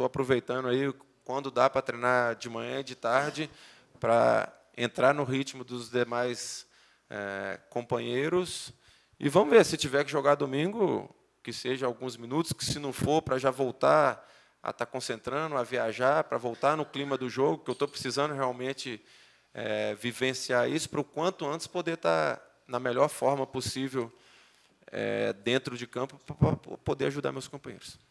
estou aproveitando aí quando dá para treinar de manhã e de tarde para entrar no ritmo dos demais é, companheiros. E vamos ver, se tiver que jogar domingo, que seja alguns minutos, que se não for, para já voltar a estar tá concentrando, a viajar, para voltar no clima do jogo, que eu estou precisando realmente é, vivenciar isso, para o quanto antes poder estar tá na melhor forma possível é, dentro de campo, para poder ajudar meus companheiros.